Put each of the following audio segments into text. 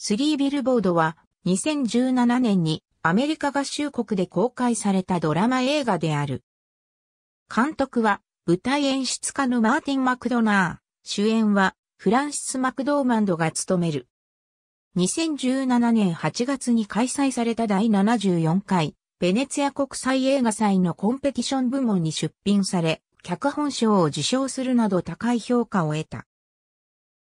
スリービルボードは2017年にアメリカ合衆国で公開されたドラマ映画である。監督は舞台演出家のマーティン・マクドナー、主演はフランシス・マクドーマンドが務める。2017年8月に開催された第74回ベネツィア国際映画祭のコンペティション部門に出品され、脚本賞を受賞するなど高い評価を得た。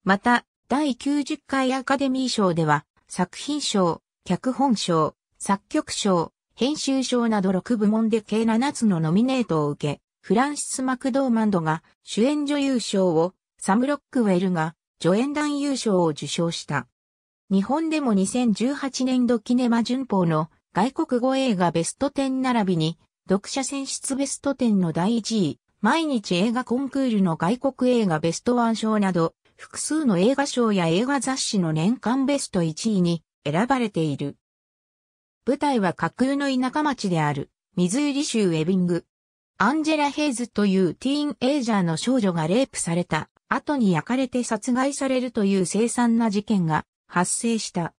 また、第90回アカデミー賞では、作品賞、脚本賞、作曲賞、編集賞など6部門で計7つのノミネートを受け、フランシス・マクドーマンドが主演女優賞を、サム・ロックウェルが助演男優賞を受賞した。日本でも2018年度キネマ旬報の外国語映画ベスト10並びに、読者選出ベスト10の第1位、毎日映画コンクールの外国映画ベストワン賞など、複数の映画賞や映画雑誌の年間ベスト1位に選ばれている。舞台は架空の田舎町である、ミズーリ州エビング。アンジェラ・ヘイズというティーンエイジャーの少女がレイプされた後に焼かれて殺害されるという凄惨な事件が発生した。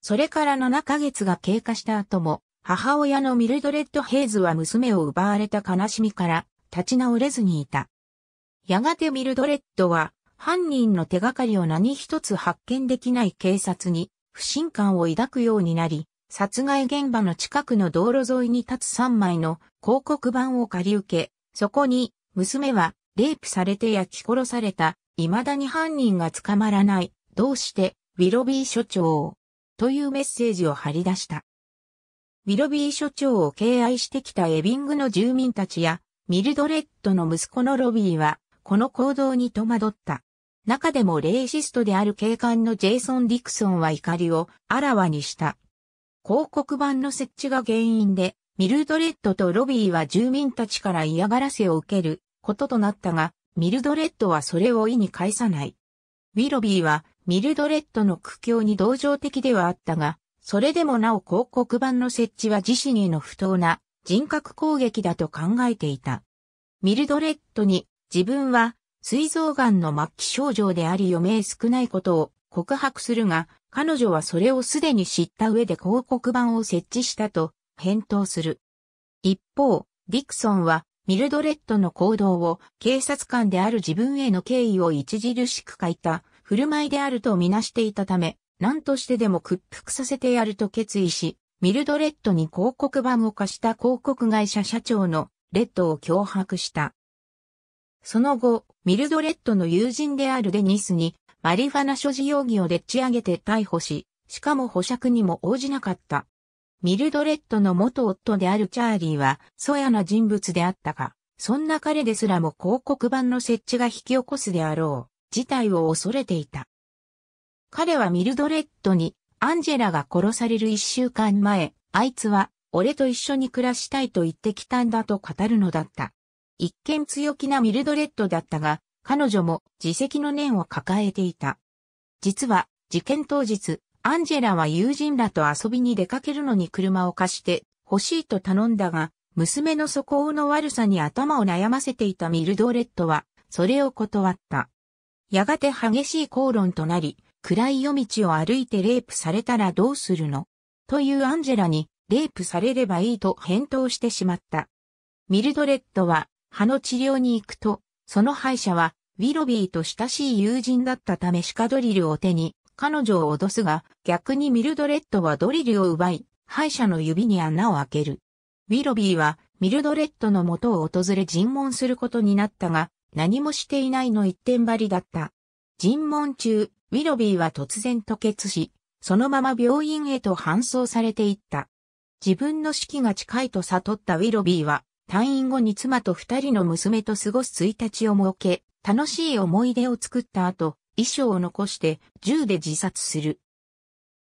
それから7ヶ月が経過した後も、母親のミルドレッド・ヘイズは娘を奪われた悲しみから立ち直れずにいた。やがてミルドレッドは犯人の手がかりを何一つ発見できない警察に不信感を抱くようになり、殺害現場の近くの道路沿いに立つ3枚の広告板を借り受け、そこに娘はレイプされて焼き殺された、未だに犯人が捕まらない、どうしてウィロビー所長というメッセージを貼り出した。ウィロビー所長を敬愛してきたエビングの住民たちやミルドレッドの息子のロビーはこの行動に戸惑った。中でもレイシストである警官のジェイソン・ディクソンは怒りをあらわにした。広告版の設置が原因で、ミルドレッドとロビーは住民たちから嫌がらせを受けることとなったが、ミルドレッドはそれを意に介さない。ウィロビーはミルドレッドの苦境に同情的ではあったが、それでもなお広告版の設置は自身への不当な人格攻撃だと考えていた。ミルドレッドに自分は膵臓癌の末期症状であり余命少ないことを告白するが、彼女はそれをすでに知った上で広告板を設置したと返答する。一方、ディクソンはミルドレッドの行動を警察官である自分への敬意を著しく書いた振る舞いであるとみなしていたため、何としてでも屈服させてやると決意し、ミルドレッドに広告板を貸した広告会社社長のレッドを脅迫した。その後、ミルドレッドの友人であるデニスに、マリファナ所持容疑をでっち上げて逮捕し、しかも保釈にも応じなかった。ミルドレッドの元夫であるチャーリーは、そやな人物であったが、そんな彼ですらも広告版の設置が引き起こすであろう、事態を恐れていた。彼はミルドレッドに、アンジェラが殺される一週間前、あいつは、俺と一緒に暮らしたいと言ってきたんだと語るのだった。一見強気なミルドレッドだったが、彼女も自責の念を抱えていた。実は、事件当日、アンジェラは友人らと遊びに出かけるのに車を貸して欲しいと頼んだが、娘の素行の悪さに頭を悩ませていたミルドレッドは、それを断った。やがて激しい口論となり、暗い夜道を歩いてレイプされたらどうするのというアンジェラに、レイプされればいいと返答してしまった。ミルドレッドは歯の治療に行くと、その歯医者は、ウィロビーと親しい友人だったためシカドリルを手に、彼女を脅すが、逆にミルドレッドはドリルを奪い、歯医者の指に穴を開ける。ウィロビーは、ミルドレッドの元を訪れ尋問することになったが、何もしていないの一点張りだった。尋問中、ウィロビーは突然吐血し、そのまま病院へと搬送されていった。自分の死期が近いと悟ったウィロビーは、退院後に妻と二人の娘と過ごす一日を設け、楽しい思い出を作った後、遺書を残して銃で自殺する。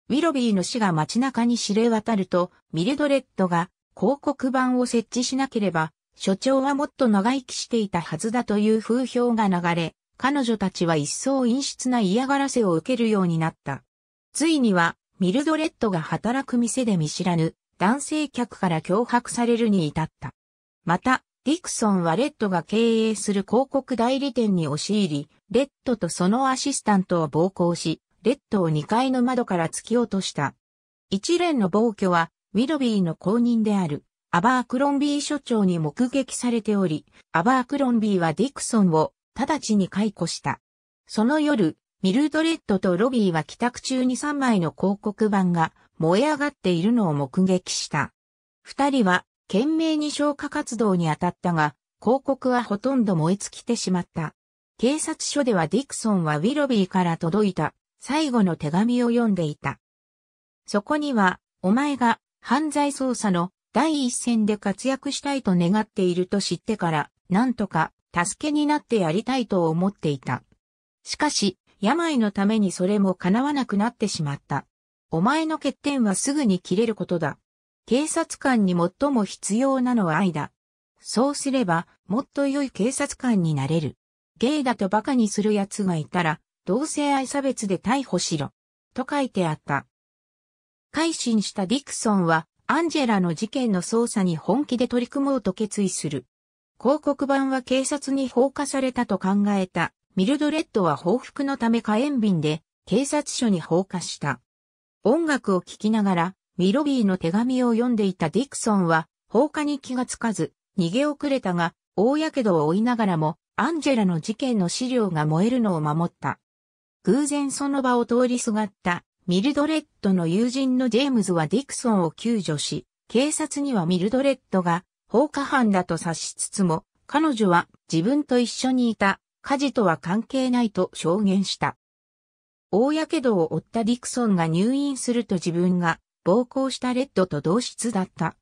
ウィロビーの死が街中に知れ渡ると、ミルドレッドが広告版を設置しなければ、所長はもっと長生きしていたはずだという風評が流れ、彼女たちは一層陰湿な嫌がらせを受けるようになった。ついには、ミルドレッドが働く店で見知らぬ男性客から脅迫されるに至った。また、ディクソンはレッドが経営する広告代理店に押し入り、レッドとそのアシスタントを暴行し、レッドを2階の窓から突き落とした。一連の暴挙は、ウィロビーの後任である、アバークロンビー所長に目撃されており、アバークロンビーはディクソンを直ちに解雇した。その夜、ミルドレッドとロビーは帰宅中に3枚の広告板が燃え上がっているのを目撃した。二人は懸命に消火活動に当たったが、広告はほとんど燃え尽きてしまった。警察署ではディクソンはウィロビーから届いた最後の手紙を読んでいた。そこには、お前が犯罪捜査の第一線で活躍したいと願っていると知ってから、なんとか助けになってやりたいと思っていた。しかし、病のためにそれも叶わなくなってしまった。お前の欠点はすぐに切れることだ。警察官に最も必要なのは愛だ。そうすれば、もっと良い警察官になれる。ゲイだと馬鹿にする奴がいたら、同性愛差別で逮捕しろ。と書いてあった。改心したディクソンは、アンジェラの事件の捜査に本気で取り組もうと決意する。広告版は警察に放火されたと考えた。ミルドレッドは報復のため火炎瓶で警察署に放火した。音楽を聴きながらミロビーの手紙を読んでいたディクソンは放火に気がつかず逃げ遅れたが大火傷を負いながらもアンジェラの事件の資料が燃えるのを守った。偶然その場を通りすがったミルドレッドの友人のジェームズはディクソンを救助し、警察にはミルドレッドが放火犯だと察しつつも、彼女は自分と一緒にいた火事とは関係ないと証言した。大火傷を負ったディクソンが入院すると自分が暴行したレッドと同室だった。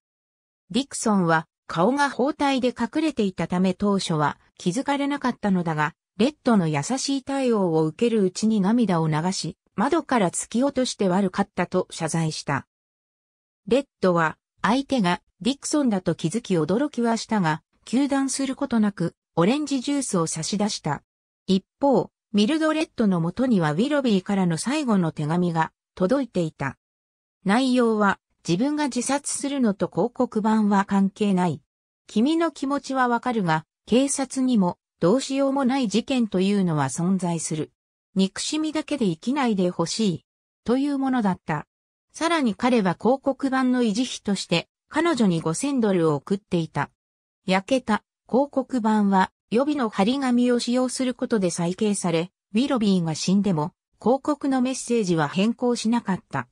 ディクソンは顔が包帯で隠れていたため当初は気づかれなかったのだが、レッドの優しい対応を受けるうちに涙を流し、窓から突き落として悪かったと謝罪した。レッドは相手がディクソンだと気づき驚きはしたが、休断することなくオレンジジュースを差し出した。一方、ミルドレッドの元にはウィロビーからの最後の手紙が届いていた。内容は自分が自殺するのと広告版は関係ない。君の気持ちはわかるが、警察にもどうしようもない事件というのは存在する。憎しみだけで生きないでほしい。というものだった。さらに彼は広告版の維持費として彼女に5000ドルを送っていた。焼けた広告版は予備の張り紙を使用することで再掲され、ウィロビーが死んでも広告のメッセージは変更しなかった。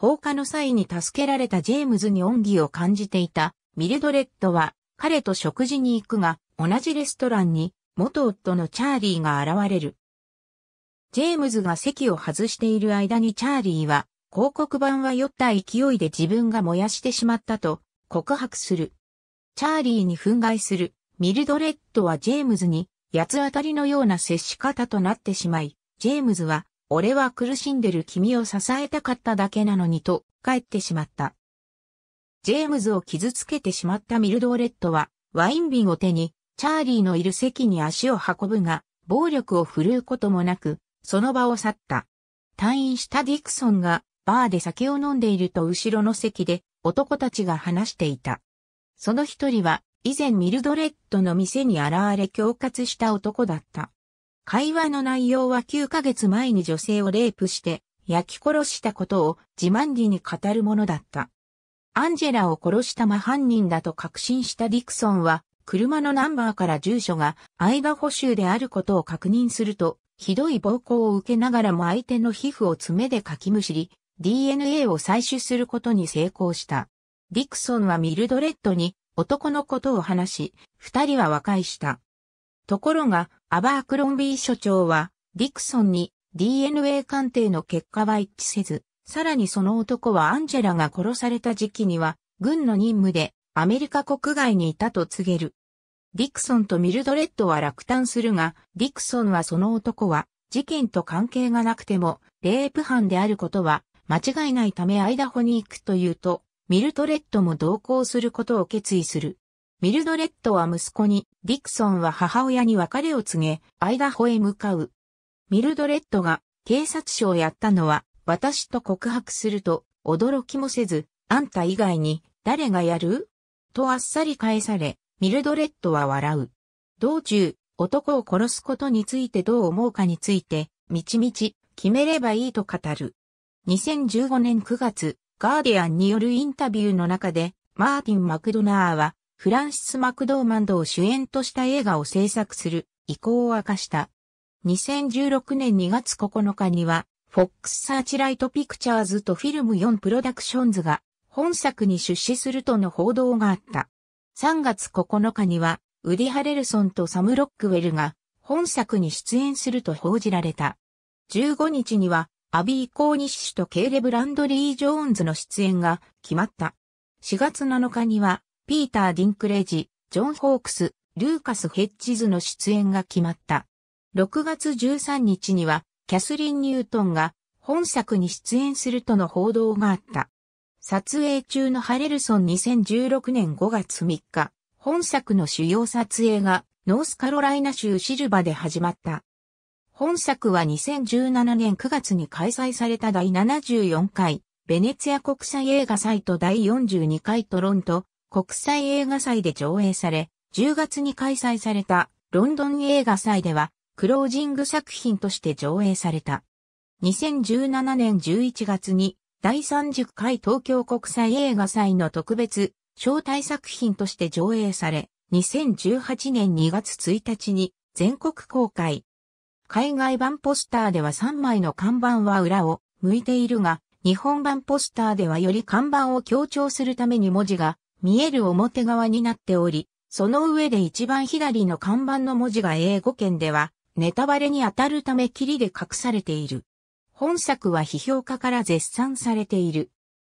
放火の際に助けられたジェームズに恩義を感じていたミルドレッドは彼と食事に行くが同じレストランに元夫のチャーリーが現れる。ジェームズが席を外している間にチャーリーは広告版は酔った勢いで自分が燃やしてしまったと告白する。チャーリーに憤慨するミルドレッドはジェームズに八つ当たりのような接し方となってしまい、ジェームズは俺は苦しんでる君を支えたかっただけなのにと帰ってしまった。ジェームズを傷つけてしまったミルドーレットはワイン瓶を手にチャーリーのいる席に足を運ぶが暴力を振るうこともなくその場を去った。退院したディクソンがバーで酒を飲んでいると後ろの席で男たちが話していた。その一人は以前ミルドレッドの店に現れ恐喝した男だった。会話の内容は9ヶ月前に女性をレイプして焼き殺したことを自慢げに語るものだった。アンジェラを殺した真犯人だと確信したディクソンは、車のナンバーから住所がアイダホ州であることを確認すると、ひどい暴行を受けながらも相手の皮膚を爪でかきむしり、DNA を採取することに成功した。ディクソンはミルドレッドに男のことを話し、二人は和解した。ところが、アバークロンビー所長は、ディクソンに DNA 鑑定の結果は一致せず、さらにその男はアンジェラが殺された時期には、軍の任務でアメリカ国外にいたと告げる。ディクソンとミルドレッドは落胆するが、ディクソンはその男は事件と関係がなくても、レイプ犯であることは間違いないためアイダホに行くというと、ミルドレッドも同行することを決意する。ミルドレッドは息子に、ディクソンは母親に別れを告げ、アイダホへ向かう。ミルドレッドが警察署をやったのは、私と告白すると、驚きもせず、あんた以外に誰がやるとあっさり返され、ミルドレッドは笑う。道中、男を殺すことについてどう思うかについて、みちみち決めればいいと語る。2015年9月、ガーディアンによるインタビューの中で、マーティン・マクドナーは、フランシス・マクドーマンドを主演とした映画を制作する意向を明かした。2016年2月9日には、フォックス・サーチライト・ピクチャーズとフィルム4プロダクションズが本作に出資するとの報道があった。3月9日には、ウディ・ハレルソンとサム・ロックウェルが本作に出演すると報じられた。15日には、アビー・コーニッシュとケーレブ・ランドリー・ジョーンズの出演が決まった。4月7日には、ピーター・ディンクレジ、ジョン・ホークス、ルーカス・ヘッジズの出演が決まった。6月13日には、キャスリン・ニュートンが本作に出演するとの報道があった。撮影中のハレルソン2016年5月3日、本作の主要撮影がノースカロライナ州シルバで始まった。本作は2017年9月に開催された第74回ベネツィア国際映画祭と第42回トロント国際映画祭で上映され、10月に開催されたロンドン映画祭ではクロージング作品として上映された。2017年11月に第30回東京国際映画祭の特別招待作品として上映され、2018年2月1日に全国公開。海外版ポスターでは3枚の看板は裏を向いているが、日本版ポスターではより看板を強調するために文字が見える表側になっており、その上で一番左の看板の文字が英語圏では、ネタバレに当たるため霧で隠されている。本作は批評家から絶賛されている。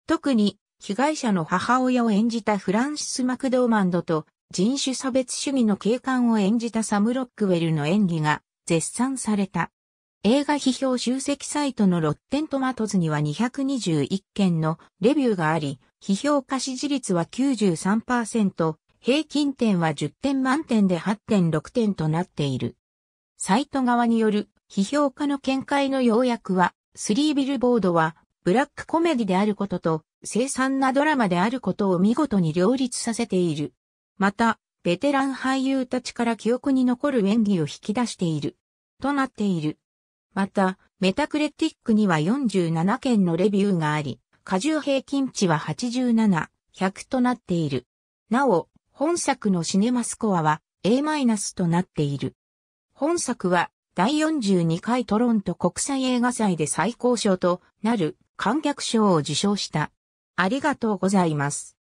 特に、被害者の母親を演じたフランシス・マクドーマンドと、人種差別主義の警官を演じたサム・ロックウェルの演技が絶賛された。映画批評集積サイトのロッテントマトズには221件のレビューがあり、批評家支持率は93%、平均点は10点満点で8.6点となっている。サイト側による批評家の見解の要約は、スリービルボードはブラックコメディであることと、生産なドラマであることを見事に両立させている。また、ベテラン俳優たちから記憶に残る演技を引き出している。となっている。また、メタクレティックには47件のレビューがあり、過重平均値は87、100となっている。なお、本作のシネマスコアは A- となっている。本作は第42回トロント国際映画祭で最高賞となる観客賞を受賞した。ありがとうございます。